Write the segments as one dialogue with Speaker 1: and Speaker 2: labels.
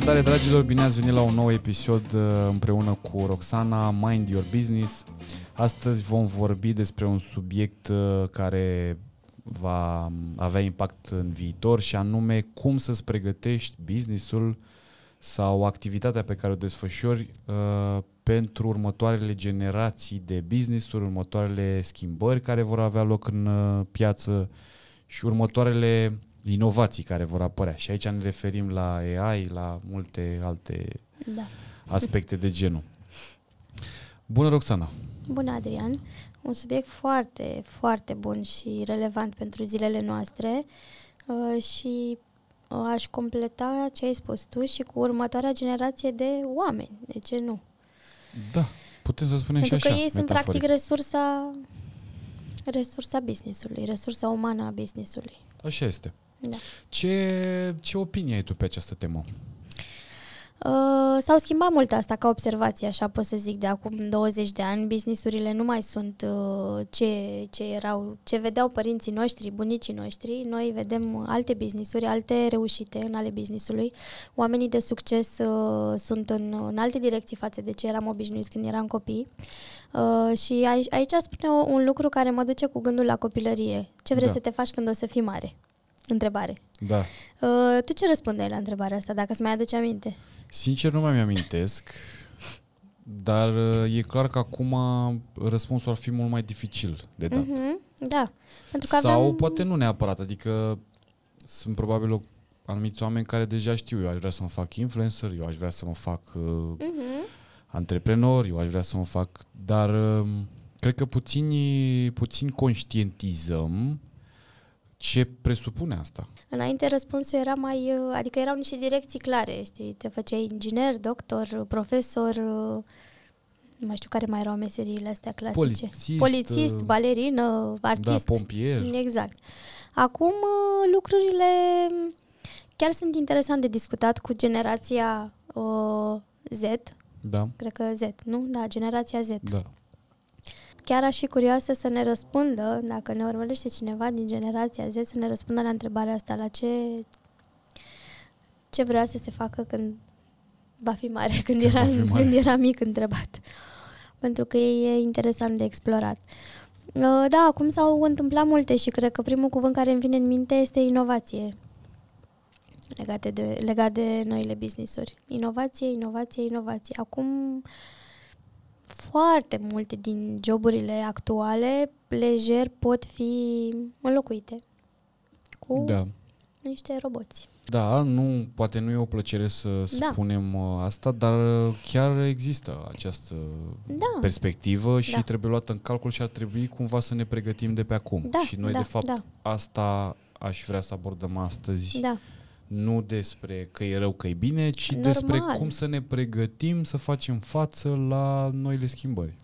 Speaker 1: Salutare dragilor, bine ați venit la un nou episod uh, împreună cu Roxana, Mind Your Business. Astăzi vom vorbi despre un subiect uh, care va avea impact în viitor și anume cum să-ți pregătești businessul sau activitatea pe care o desfășori uh, pentru următoarele generații de business-uri, următoarele schimbări care vor avea loc în uh, piață și următoarele inovații care vor apărea. Și aici ne referim la AI, la multe alte da. aspecte de genul. Bună, Roxana!
Speaker 2: Bună, Adrian! Un subiect foarte, foarte bun și relevant pentru zilele noastre uh, și uh, aș completa ce ai spus tu și cu următoarea generație de oameni. De ce nu?
Speaker 1: Da, putem să spunem Pentru și așa. Pentru că ei sunt practic
Speaker 2: resursa resursa businessului, resursa umană a businessului. Așa este.
Speaker 1: Da. Ce, ce opinie ai tu pe această temă?
Speaker 2: Uh, s-au schimbat mult asta ca observație, așa pot să zic, de acum 20 de ani. Businessurile nu mai sunt uh, ce, ce erau, ce vedeau părinții noștri, bunicii noștri. Noi vedem alte businessuri, alte reușite în ale businessului. Oamenii de succes uh, sunt în, în alte direcții față de ce eram obișnuiți când eram copii. Uh, și aici, aici spune un lucru care mă duce cu gândul la copilărie. Ce vrei da. să te faci când o să fii mare? întrebare. Da. Uh, tu ce răspundeai la întrebarea asta, dacă îți mai aduce aminte?
Speaker 1: Sincer, nu mai mi-amintesc, dar uh, e clar că acum răspunsul ar fi mult mai dificil de dat.
Speaker 2: Uh-huh. Da. Pentru că Sau aveam... poate nu
Speaker 1: neapărat, adică sunt probabil o anumiți oameni care deja știu, eu aș vrea să mă fac influencer, eu aș vrea să mă fac uh, uh-huh. antreprenor, eu aș vrea să mă fac, dar uh, cred că puțin, puțin conștientizăm ce presupune asta?
Speaker 2: Înainte răspunsul era mai, uh, adică erau niște direcții clare, știi, te făceai inginer, doctor, uh, profesor, uh, nu mai știu care mai erau meseriile astea clasice. Polițist, Polițist balerină, da, artist. Da, pompier. Exact. Acum lucrurile chiar sunt interesant de discutat cu generația uh, Z. Da. Cred că Z, nu? Da, generația Z. Da. Chiar aș fi curioasă să ne răspundă, dacă ne urmărește cineva din generația Z, să ne răspundă la întrebarea asta, la ce, ce vrea să se facă când va fi mare, când, când era, mare. când era mic întrebat. Pentru că e interesant de explorat. Ă, da, acum s-au întâmplat multe și cred că primul cuvânt care îmi vine în minte este inovație legate de, legat de noile business-uri. Inovație, inovație, inovație. Acum uh, foarte multe din joburile actuale lejer pot fi înlocuite cu da. niște roboți.
Speaker 1: Da, nu, poate nu e o plăcere să da. spunem da. asta, dar uh, chiar există această da. perspectivă și da. trebuie luată în calcul și ar trebui cumva să ne pregătim de pe acum. Da, și noi, da, de fapt, da. asta aș vrea să abordăm astăzi. Da nu despre că e rău, că e bine, ci Normal. despre cum să ne pregătim să facem față la noile schimbări.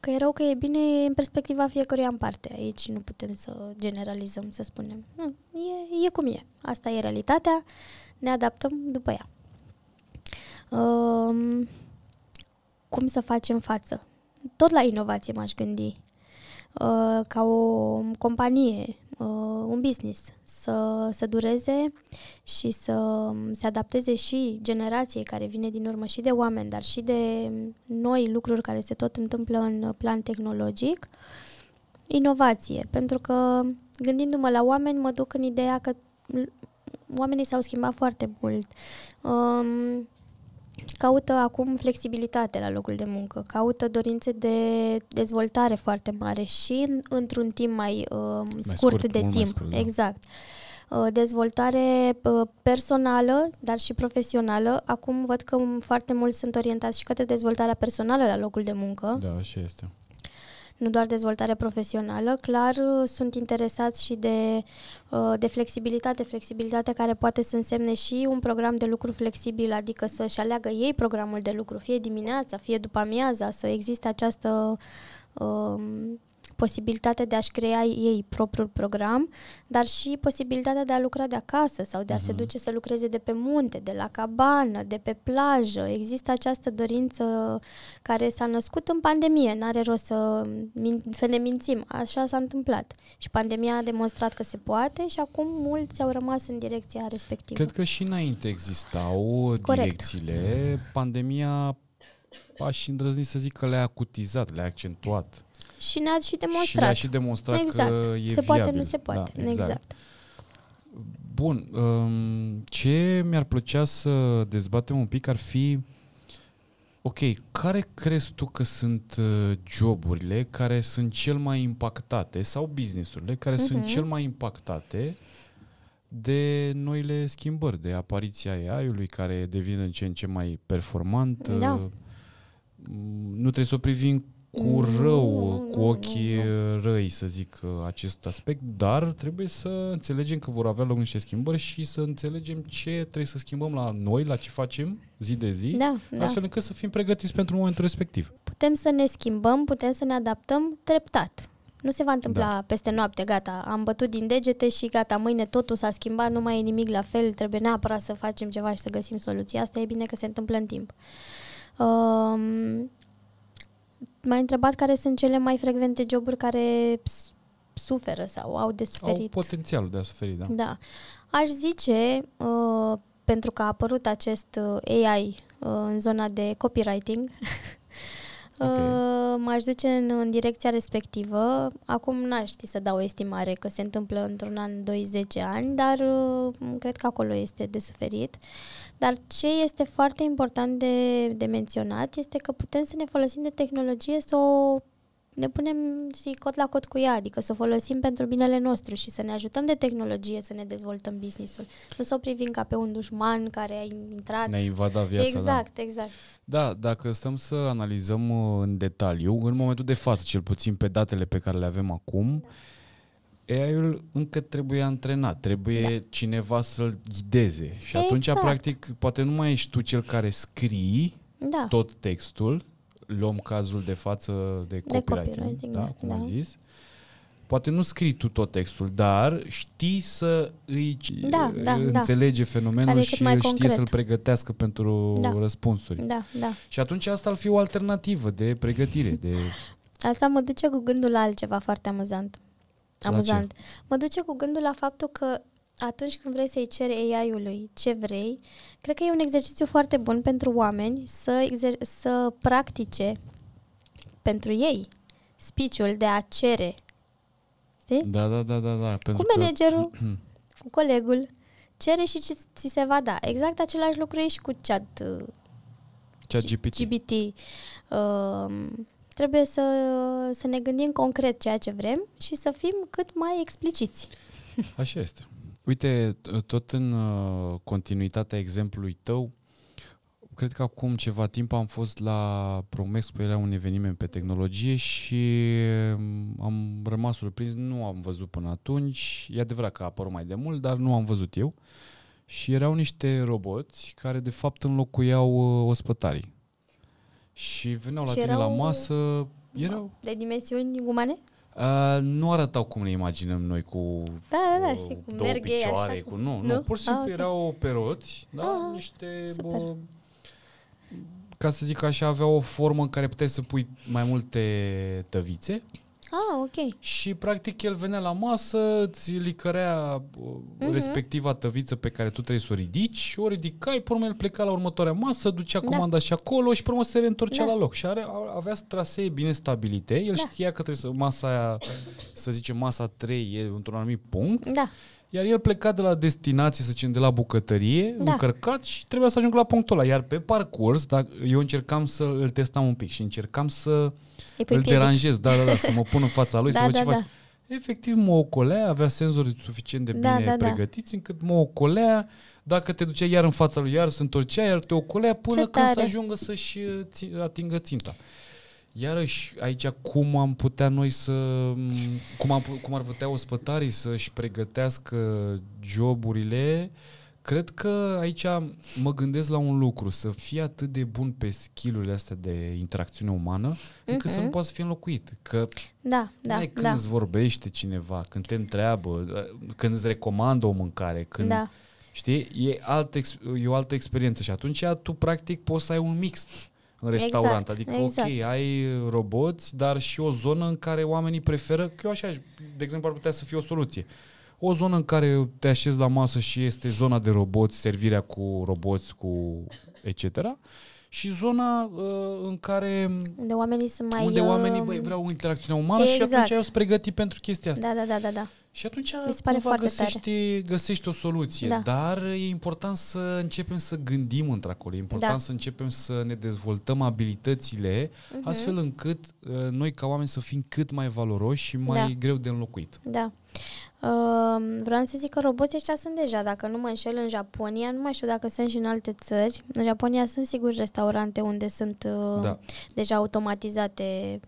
Speaker 2: Că e rău, că e bine, e în perspectiva fiecăruia în parte. Aici nu putem să generalizăm, să spunem. e, e cum e. Asta e realitatea, ne adaptăm după ea. Um, cum să facem față? Tot la inovație m-aș gândi. Uh, ca o companie uh, un business, să, să dureze și să um, se adapteze și generației care vine din urmă și de oameni, dar și de noi lucruri care se tot întâmplă în plan tehnologic. Inovație, pentru că gândindu-mă la oameni, mă duc în ideea că oamenii s-au schimbat foarte mult. Um, caută acum flexibilitate la locul de muncă, caută dorințe de dezvoltare foarte mare și în, într-un timp mai, uh, mai scurt, scurt de timp. scurt, da. Exact. Uh, dezvoltare uh, personală, dar și profesională. Acum văd că foarte mulți sunt orientați și către dezvoltarea personală la locul de muncă.
Speaker 1: Da, și este
Speaker 2: nu doar dezvoltare profesională. Clar, uh, sunt interesați și de, uh, de flexibilitate, flexibilitate care poate să însemne și un program de lucru flexibil, adică să-și aleagă ei programul de lucru, fie dimineața, fie după amiaza, să existe această uh, posibilitatea de a-și crea ei propriul program, dar și posibilitatea de a lucra de acasă sau de a uh-huh. se mhm. duce să lucreze de pe munte, de la cabană, de pe plajă. Există această dorință care s-a născut în pandemie, n-are rost să, să ne mințim, așa s-a întâmplat. Și pandemia a demonstrat că se poate și acum mulți au rămas în direcția respectivă. Cred
Speaker 1: că și înainte existau Corect. direcțiile, pandemia aș îndrăzni să zic că le-a acutizat, le-a accentuat
Speaker 2: și ne-a și demonstrat. Și ne-a și demonstrat exact. că e Se viabil. poate, nu se poate. Da, exact. exact.
Speaker 1: Bun, um, ce mi-ar plăcea să dezbatem un pic ar fi Ok, care crezi tu că sunt uh, joburile care sunt cel mai impactate sau businessurile care uh-huh. sunt mhm. cel mai impactate de noile schimbări, de apariția AI-ului care devine în ce în ce mai performant. Da. Uh, nu trebuie să o privim cu rău, cu ochii răi, să zic, acest aspect, dar trebuie să înțelegem că vor avea loc niște schimbări și să înțelegem ce trebuie să schimbăm la noi, la ce facem zi de zi, da, da. astfel da. încât să fim pregătiți pentru momentul respectiv.
Speaker 2: Putem să ne schimbăm, putem să ne adaptăm treptat. Nu se va întâmpla da. peste noapte, gata, am bătut din degete și gata, mâine totul s-a schimbat, nu mai e nimic la fel, trebuie neapărat să facem ceva și să găsim soluția. Asta e bine că se întâmplă în timp. Um, m-ai întrebat care sunt cele mai frecvente joburi care suferă sau au de suferit. Au
Speaker 1: potențialul de a suferi, da.
Speaker 2: Da. Aș zice, uh, pentru că a apărut acest uh, AI uh, în zona de copywriting, Okay. Uh, m-aș duce în, în direcția respectivă. Acum n-aș ști să dau o estimare că se întâmplă într-un an, 20 ani, dar uh, cred că acolo este de suferit. Dar ce este foarte important de, de menționat este că putem să ne folosim de tehnologie să o ne punem, și cot la cot cu ea, adică să o folosim pentru binele nostru și să ne ajutăm de tehnologie să ne dezvoltăm businessul. Nu să o privim ca pe un dușman care a intrat. Ne-a invadat viața. Da. Exact, da. exact.
Speaker 1: Da, dacă stăm să analizăm uh, în detaliu, în momentul de față, cel puțin pe datele pe care le avem acum, da. AI-ul încă trebuie antrenat, trebuie da. cineva să-l ghideze. Și exact. atunci, practic, poate nu mai ești tu cel care scrii da. tot textul, luăm cazul de față de
Speaker 2: copywriting, de copywriting da, da, cum da. ai
Speaker 1: zis, poate nu scrii tu tot textul, dar știi să îi da, da, da, înțelege da. fenomenul Care și mai știe concret. să-l pregătească pentru da. răspunsuri. Da, da. Și atunci asta ar fi o alternativă de pregătire. De...
Speaker 2: Asta mă duce cu gândul la altceva foarte amuzant. Amuzant. Mă duce cu gândul la faptul că atunci când vrei să-i ceri AI-ului ce vrei, cred că e un exercițiu foarte bun pentru oameni să, exer- să practice pentru ei speech de a cere. Știi?
Speaker 1: Da, da, da, da, da. Pentru cu managerul, că...
Speaker 2: cu colegul, cere și ce ți se va da. Exact același lucru e și cu chat, uh,
Speaker 1: chat GPT. GPT.
Speaker 2: Uh, um, trebuie să, să ne gândim concret ceea ce vrem și să fim cât mai expliciți.
Speaker 1: Așa este. Uite, tot în uh, continuitatea exemplului tău, cred că acum ceva timp am fost la pe era un eveniment pe tehnologie și mm, am rămas surprins, nu am văzut până atunci, e adevărat că a apărut mai de mult, dar nu am văzut eu. Și erau niște roboți care de fapt înlocuiau uh, ospătarii. Și veneau la tine erau... la masă,
Speaker 2: erau... De dimensiuni umane?
Speaker 1: Uh, nu arătau cum ne imaginăm noi cu
Speaker 2: da, da, da, știi, cu două merg picioare, așa. cu nu, nu, nu, pur și ah, simplu ah, okay. erau
Speaker 1: peroți,
Speaker 2: da, ah, niște bă,
Speaker 1: ca să zic așa, avea o formă în care puteai să pui mai multe tăvițe Ah, ok. Și practic el venea la masă, îți licărea uh-huh. respectiva tăviță pe care tu trebuie să o ridici, o ridicai, pe urmă el pleca la următoarea masă, ducea da. comanda da. și acolo și pe urmă se reîntorcea da. la loc. Și are, avea trasee bine stabilite, el da. știa că trebuie să masa aia, să zicem masa 3 e într-un anumit punct. Da. Iar el pleca de la destinație, să zicem, de la bucătărie, da. încărcat și trebuia să ajung la punctul ăla. Iar pe parcurs, dacă eu încercam să îl testam un pic și încercam să uh, îl piedic. deranjez, da, da, da, să mă pun în fața lui, da, să văd da, ce da. faci. Efectiv, mă ocolea, avea senzori suficient de da, bine da, da. pregătiți, da. încât mă ocolea, dacă te ducea iar în fața lui, iar se întorcea, iar te ocolea până când să ajungă să-și uh, atingă ținta. Iarăși, aici cum am putea noi să... Cum, am, cum ar putea ospătarii să-și pregătească joburile uh, Cred că aici mă gândesc la un lucru, să fii atât de bun pe skill astea de interacțiune umană, mm-hmm. încât să mhm. nu poți fi înlocuit. Că da, da, ai, când da. îți vorbește cineva, când te întreabă, când îți recomandă o mâncare, când... Da. Știi? E, alt, e o altă experiență și atunci tu practic poți să ai un mix în exact, restaurant. Adică, exact, adică, exact. ok, ai roboți, dar și o zonă în care oamenii preferă, că eu așa, de exemplu, ar putea să fie o soluție o zonă în care te așezi la masă și este zona de roboți, servirea cu roboți, cu etc. Și zona uh, în care... Unde oamenii sunt mai... Unde oamenii uh, băi, vreau interacțiune umană exact. și atunci eu sunt pregăti pentru chestia asta.
Speaker 2: Da, da, da, da. da. Și atunci Mi se pare cumva găsești,
Speaker 1: tare. găsești o soluție. Da. Dar e important să începem să gândim într-acolo. E important da. să începem să ne dezvoltăm abilitățile uh-huh. astfel încât uh, noi ca oameni să fim cât mai valoroși și mai da. greu de înlocuit.
Speaker 2: Da vreau să zic că roboții ăștia sunt deja, dacă nu mă înșel, în Japonia, nu mai știu dacă sunt și în alte țări. În Japonia sunt sigur restaurante unde sunt uh, da. deja automatizate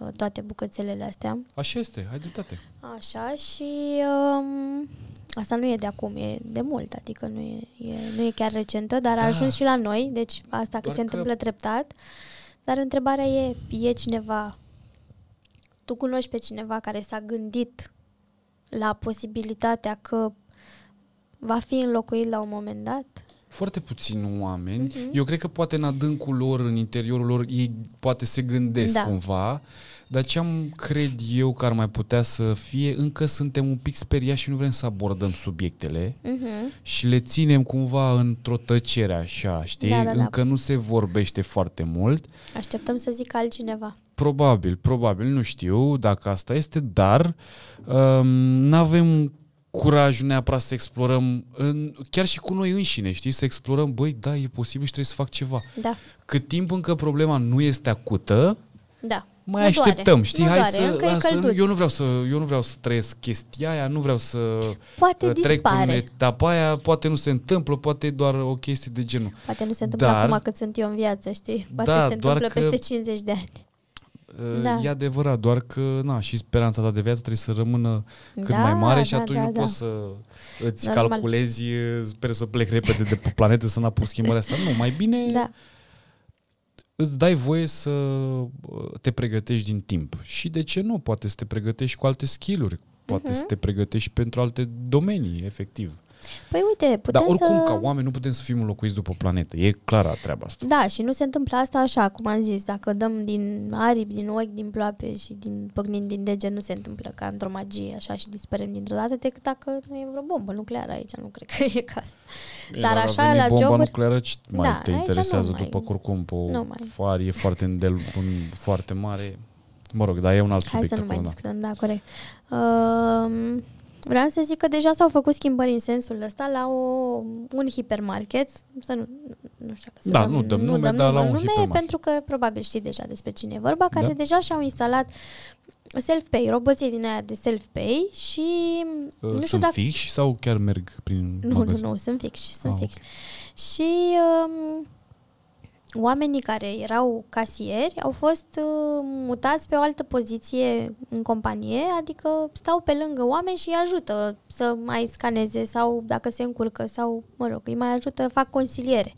Speaker 2: uh, toate bucățelele astea.
Speaker 1: Așa este, ai dreptate.
Speaker 2: Așa și um, asta nu e de acum, e de mult, adică nu e, e, nu e chiar recentă, dar da. a ajuns și la noi, deci asta Doar că se că... întâmplă treptat. Dar întrebarea e, e cineva, tu cunoști pe cineva care s-a gândit la posibilitatea că va fi înlocuit la un moment dat?
Speaker 1: Foarte puțini oameni. Mm-hmm. Eu cred că poate în adâncul lor, în interiorul lor, ei poate se gândesc da. cumva. Dar ce am cred eu că ar mai putea să fie, încă suntem un pic speriați și nu vrem să abordăm subiectele uh-huh. și le ținem cumva într-o tăcere așa, știi? Da, da, da. încă da. nu se vorbește foarte mult.
Speaker 2: Așteptăm să zică altcineva.
Speaker 1: Probabil, probabil, nu știu dacă asta este, dar um, nu avem curajul neapărat să explorăm, în, chiar și cu noi înșine, știi, să explorăm, băi, da, e posibil și trebuie să fac ceva. Da. Cât timp încă problema nu este acută,
Speaker 2: da. mai nu așteptăm, doare. știi, nu hai doare, să, lasă,
Speaker 1: eu nu vreau să, eu nu vreau să trăiesc chestia aia, nu vreau să poate uh, trec dispare. prin etapa aia, poate nu se întâmplă, poate e doar o chestie de genul.
Speaker 2: Poate nu se întâmplă Dar, acum cât sunt eu în viață, știi, poate da, se întâmplă peste că, 50 de ani. Eh, da. E
Speaker 1: adevărat, doar că na, și speranța ta de viață trebuie să rămână cât da, mai mare și da, atunci da, nu da. poți să îți Normal. calculezi, eh, sper să plec repede de pe planetă să n-apuc schimbarea asta. Nu, mai bine da. îți dai voie să eh, te pregătești din timp. Și de ce nu? Poate să te pregătești cu alte skill-uri, poate uh-huh. să mhm. te pregătești pentru alte domenii, efectiv.
Speaker 2: Păi uite, putem Dar oricum, să... ca
Speaker 1: oameni, nu putem să fim înlocuiți după planetă. E clară treaba asta.
Speaker 2: Da, și nu se întâmplă asta așa, cum am zis. Dacă dăm din aripi, din ochi, din ploape și din păgnim din dege, nu se întâmplă ca într-o magie așa și dispărem dintr-o dată, decât dacă nu e vreo bombă nucleară aici, nu cred că e caz. dar, dar așa, la bomba joburi... nucleară, ce da, mai da, te interesează mai... după curcum? pe Nu mai.
Speaker 1: Far, e foarte, îndel... un, foarte mare... Mă rog, dar e un alt Hai subiect. Hai să nu acolo, mai da.
Speaker 2: discutăm, da, corect. Uh, Vreau să zic că deja s-au făcut schimbări în sensul ăsta la o, un hipermarket, să nu, nu știu că să da, dăm, nu dăm nume, dar la un nume, hipermarket. pentru că probabil știi deja despre cine e vorba, care da. deja și-au instalat self-pay, roboții din aia de self-pay și uh, nu știu sunt dacă... fix
Speaker 1: sau chiar merg prin Nu, magazin? nu, nu,
Speaker 2: sunt fix, sunt ah, fix. Okay. Și Uh, oamenii care erau casieri au fost uh, mutați pe o altă poziție în companie, adică stau pe lângă oameni și îi ajută să mai scaneze sau dacă se încurcă sau, mă rog, îi mai ajută, fac consiliere.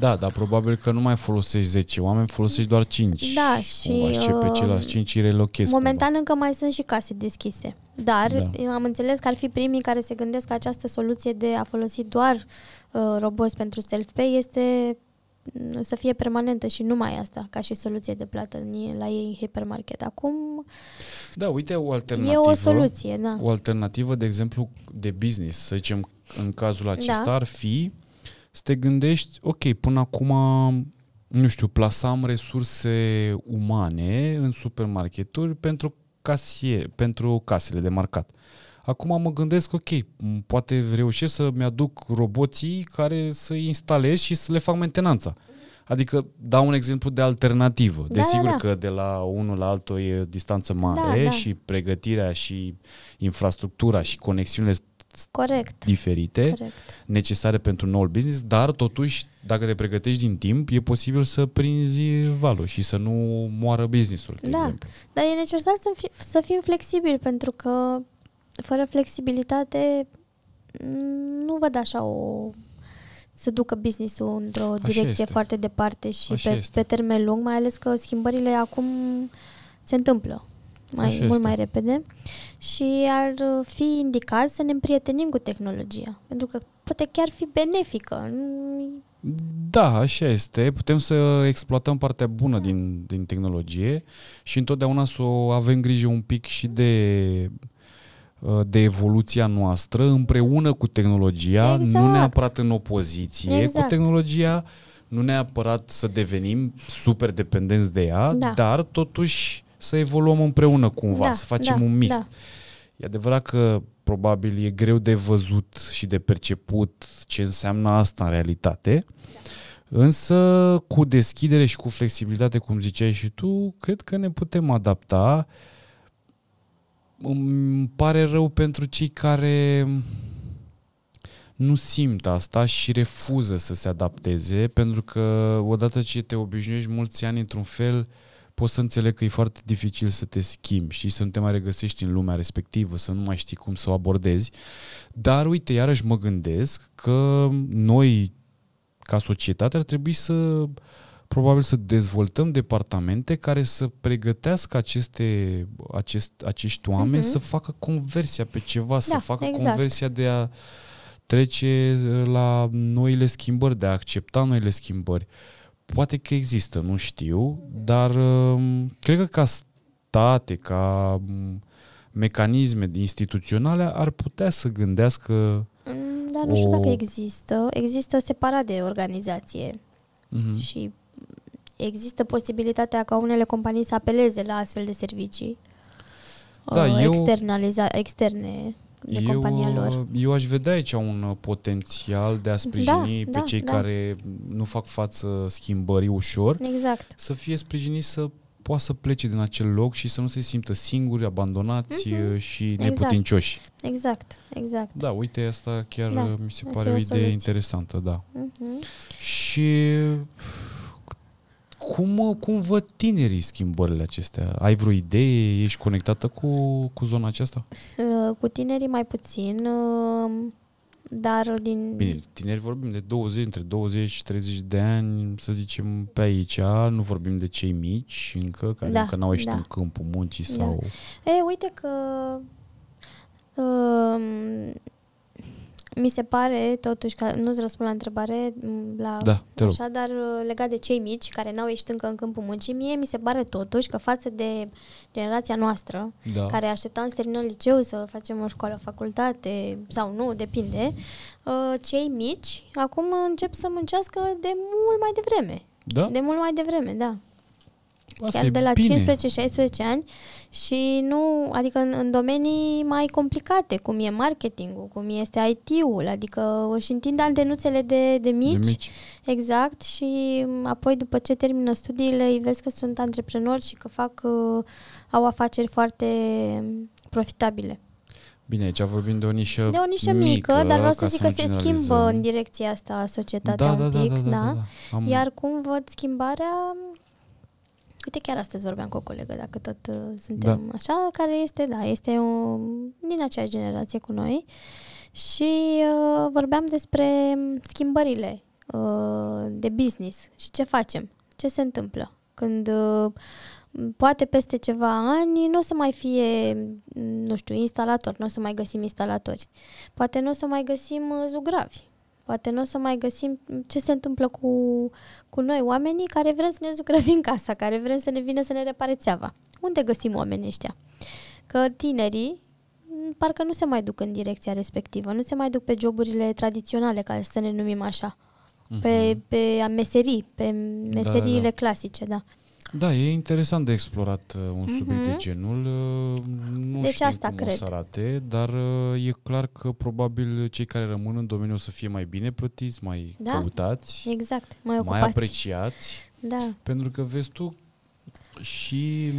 Speaker 1: Da, dar probabil că nu mai folosești 10 oameni, folosești doar 5. Da, și... Cumva, pe uh, ceilalți 5 îi relochezi. Momentan cumva.
Speaker 2: încă mai sunt și case deschise. Dar da. am înțeles că ar fi primii care se gândesc că această soluție de a folosi doar uh, roboți pentru self-pay este Mm, să fie permanentă și numai asta, ca și soluție de plată la ei în hipermarket. Acum
Speaker 1: da, uite, o alternativă. E o soluție, da. O alternativă, de exemplu, de business, să zicem, în cazul acesta da. ar fi să te gândești, ok, până acum, nu știu, plasam resurse umane în supermarketuri pentru casie, pentru casele de marcat. Uh, Acum mă gândesc, ok, poate reușesc să-mi aduc roboții care să i instalez și să le fac mentenanța. Adică dau un exemplu de alternativă. Da, Desigur da, da. că de la unul la altul e distanță mare da, da. și pregătirea și infrastructura și conexiunile Corect. diferite, Corect. necesare pentru noul business, dar totuși, dacă te pregătești din timp, e posibil să prinzi valul și să nu moară businessul. Da,
Speaker 2: exemplu. dar e necesar să, fi, să fim flexibili pentru că fără flexibilitate mm, nu văd așa o să ducă business-ul într-o așa direcție este. foarte departe și pe, pe termen lung, mai ales că schimbările acum se întâmplă
Speaker 1: mai, mult este. mai
Speaker 2: repede și ar fi indicat să ne împrietenim cu tehnologia, pentru că poate chiar fi benefică.
Speaker 1: Da, așa este. Putem să exploatăm partea bună da. din, din tehnologie și întotdeauna să o avem grijă un pic și de Uh, de evoluția noastră împreună cu tehnologia, exact. nu neapărat în opoziție exact. cu tehnologia, nu neapărat să devenim super dependenți de ea, da. dar totuși să evoluăm împreună cumva, da, să facem da, un mix. Da. E adevărat că probabil e greu de văzut și de perceput ce înseamnă asta în realitate, da. însă cu deschidere și cu flexibilitate, cum ziceai și tu, cred că ne putem adapta uh, îmi pare rău pentru cei care nu simt asta și refuză să se adapteze, pentru că odată ce te obișnuiești mulți ani într-un fel, poți să înțeleg că e foarte dificil să te schimbi și să nu te mai regăsești în lumea respectivă, să nu mai știi cum să o abordezi. Dar uite, iarăși mă gândesc că noi, ca societate, ar trebui să probabil să dezvoltăm departamente care să pregătească aceste, acest, acești oameni mm-hmm. să facă conversia pe ceva, da, să facă exact. conversia de a trece uh, la noile schimbări, de a accepta noile schimbări. Poate că există, nu știu, dar um, cred că ca state, ca um, mecanisme instituționale ar putea să gândească mm, dar nu știu o... dacă
Speaker 2: există. Există separat de organizație. Mm-hmm. Și Există posibilitatea ca unele companii să apeleze la astfel de servicii da, uh, eu, externaliza- externe de eu, compania lor.
Speaker 1: Eu aș vedea aici un uh, potențial de a da, sprijini da, pe da, cei da. care nu fac față schimbării ușor, exact. să fie sprijiniți să poată să plece din acel loc și să nu se simtă singuri, abandonați mm-hmm. și exact. neputincioși.
Speaker 2: Exact, exact.
Speaker 1: Da, uite, asta chiar da, mi se pare o idee soluție. interesantă, da.
Speaker 2: Mm-hmm.
Speaker 1: Și cum, cum văd tinerii schimbările acestea? Ai vreo idee? Ești conectată cu, cu zona aceasta?
Speaker 2: Uh, cu tinerii mai puțin, uh, dar din... Bine,
Speaker 1: tineri vorbim de 20, între 20 și 30 de ani, să zicem, pe aici. Nu vorbim de cei mici încă, care da, încă n-au ieșit da. în câmpul muncii da. sau...
Speaker 2: Da. E, uite că... Um, mi se pare, totuși, că nu-ți răspund la întrebare, la, da, te așa, dar uh, legat de cei mici care n-au ieșit încă în câmpul muncii, mie mi se pare totuși că față de generația noastră, da. care așteptam să terminăm liceu, să facem o școală, facultate sau nu, depinde, uh, cei mici acum încep să muncească de mult mai devreme. Da? De mult mai devreme, da. Asta chiar de la 15-16 ani și nu, adică în, în domenii mai complicate, cum e marketingul, cum este IT-ul, adică își întind antenuțele de, de, mici, de mici, exact, și apoi după ce termină studiile îi vezi că sunt antreprenori și că fac, uh, au afaceri foarte profitabile.
Speaker 1: Bine, aici vorbim de o nișă De o nișă mică, mică dar vreau să zic că se schimbă în
Speaker 2: direcția asta societatea da, da, un da, pic, da? da, da, da. da. da. Iar cum văd schimbarea, Uite, chiar astăzi vorbeam cu o colegă, dacă tot uh, da. suntem da. așa, care este, da, este o, din aceeași generație cu noi și uh, vorbeam despre schimbările uh, de business și ce facem, ce se întâmplă când uh, poate peste ceva ani nu o să mai fie, nu știu, instalator, nu o să mai găsim instalatori. Poate nu o să mai găsim uh, zugravi. Poate nu o să mai găsim ce se întâmplă cu, cu noi, oamenii care vrem să ne zucrăvim casa, care vrem să ne vină să ne repare țeava. Unde găsim oamenii ăștia? Că tinerii mm, parcă nu se mai duc în direcția respectivă, nu se mai duc pe joburile tradiționale, care să ne numim așa, mm-hmm. pe, mhm. pe meserii, pe da, da, meseriile da, da. clasice, da.
Speaker 1: Da, e interesant de explorat uh, un subiect mm-hmm. de mhm. genul. Uh, nu deci știm asta cum cred. o să arate, dar uh, e clar că probabil cei care rămân în domeniu o să fie mai bine plătiți, mai da, căutați, exact, mai, ocupați. mai apreciați. Da. Pentru că vezi tu și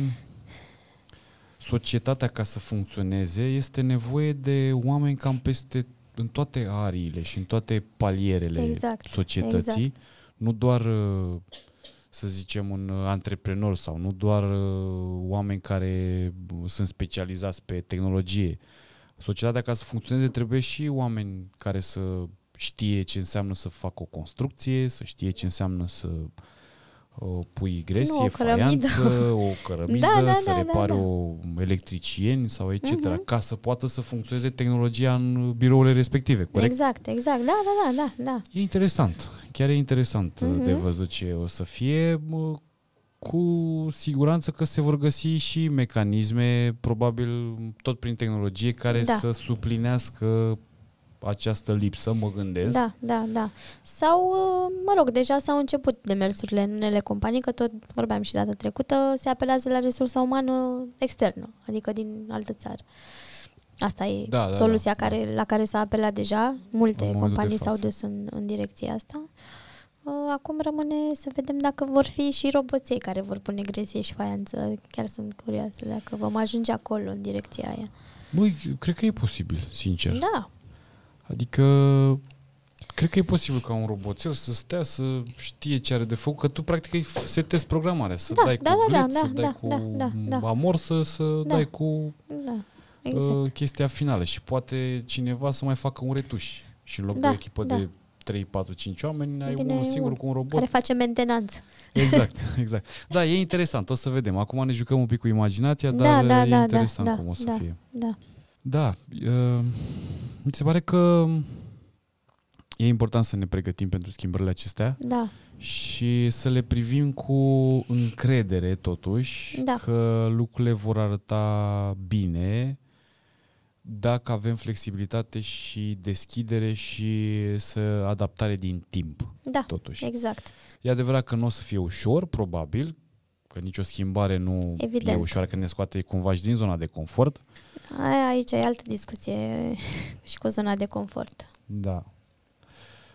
Speaker 1: societatea ca să funcționeze este nevoie de oameni cam peste în toate ariile și în toate palierele exact, societății, exact. nu doar uh, să zicem, un uh, antreprenor sau nu doar uh, oameni care uh, sunt specializați pe tehnologie. Societatea, ca să funcționeze, trebuie și oameni care să știe ce înseamnă să facă o construcție, să știe ce înseamnă să uh, pui gresie, nu, o cărămidă. faianță, o cărămidă, da, da, să da, da repare da, da. o electrician sau etc. Uh-huh. Mhm. Ca să poată să funcționeze tehnologia în birourile respective, corect?
Speaker 2: Exact, exact. Da, da, da, da. da.
Speaker 1: E interesant. Chiar e interesant uh-huh. de mhm. văzut ce o să fie. Cu siguranță că se vor găsi și mecanisme, probabil tot prin tehnologie, care da. să suplinească această lipsă, mă gândesc. Da,
Speaker 2: da, da. Sau, mă rog, deja s-au început demersurile în unele companii, că tot vorbeam și data trecută, se apelează la resursa umană externă, adică din altă țară. Asta e da, da, soluția da. Care, la care s-a apelat deja. Multe în companii de s-au dus în, în direcția asta. Uh, acum rămâne să vedem dacă vor fi și roboței care vor pune grezie și faianță. Chiar sunt curioasă dacă vom ajunge acolo, în direcția aia.
Speaker 1: Băi, cred că e posibil, sincer. Da, Adică Cred că e posibil ca un roboțel să stea, să știe ce are de făcut, că tu practic îi setezi programarea, să da, dai cu da, glit, da, să da, dai da, cu da, da, da. da, da, da amorsă, să da, dai cu
Speaker 2: da, uh, exact.
Speaker 1: uh, chestia finală și poate cineva să mai facă un retuș și în loc da, de o echipă da. de 3, 4, 5 oameni, ai Bine, unul singur un cu un robot. Care
Speaker 2: face mentenanță. Exact,
Speaker 1: exact. Da, e interesant, o să vedem. Acum ne jucăm un pic cu imaginația, dar da, uh, da, e da, interesant da, cum o să da, fie. Da. Da, uh, mi se pare că e important să ne pregătim pentru schimbările acestea. Da. Și să le privim cu încredere, totuși, da. că lucrurile vor arăta bine dacă avem flexibilitate și deschidere și să adaptare din timp.
Speaker 2: Da, totuși. exact.
Speaker 1: E adevărat că nu o să fie ușor, probabil, că nicio schimbare nu Evident. e ușoară, că ne scoate cumva și din zona de confort.
Speaker 2: Aici e altă discuție și cu zona de confort.
Speaker 1: Da.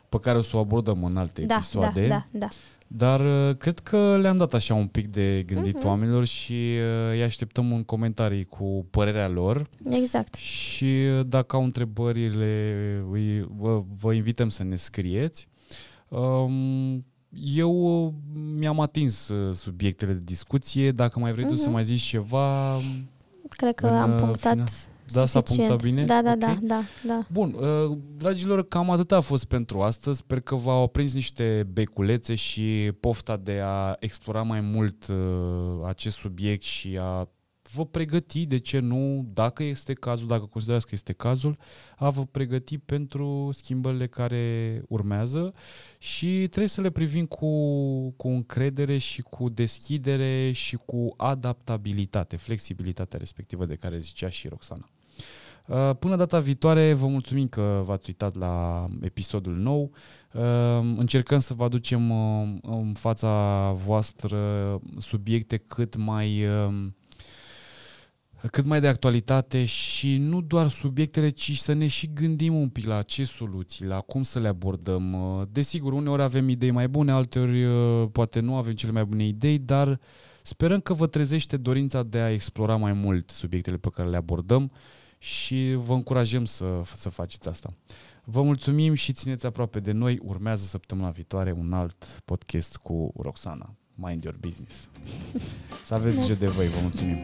Speaker 1: Pe care o să o abordăm în alte da, episoade. Da, da, da. Dar uh, cred că le-am dat așa un pic de gândit mm-hmm. oamenilor și uh, îi așteptăm în comentarii cu părerea lor. Exact. Și uh, dacă au întrebările, îi, vă, vă invităm să ne scrieți. Um, eu mi-am atins subiectele de discuție. Dacă mai vrei mm-hmm. tu să mhm. mai zici ceva... Cred că în, am uh, punctat final. Da, suficient. s-a punctat bine? Da, da, okay. da, da, da. Bun, uh, dragilor, cam atât a fost pentru astăzi. Sper că v-au prins niște beculețe și pofta de a explora mai mult uh, acest subiect și a vă pregăti, de ce nu, dacă este cazul, dacă considerați că este cazul, a vă pregăti pentru schimbările care urmează și trebuie să le privim cu, cu încredere și cu deschidere și cu adaptabilitate, flexibilitatea respectivă de care zicea și Roxana. Uh, până data viitoare, vă mulțumim că v-ați uitat la episodul nou. Uh, încercăm să vă aducem uh, în fața voastră subiecte cât mai cât mai de actualitate și nu doar subiectele, ci să ne și gândim un pic la ce soluții, la cum să le abordăm. Uh, desigur, uneori avem idei mai bune, alteori uh, poate nu avem cele mai bune idei, dar sperăm că vă trezește dorința de a explora mai mult subiectele pe care le abordăm și vă încurajăm să, să faceți asta. Vă mulțumim și țineți aproape de noi. Urmează săptămâna viitoare un alt podcast cu Roxana. Mind your business. Să aveți grijă de voi. Vă mulțumim.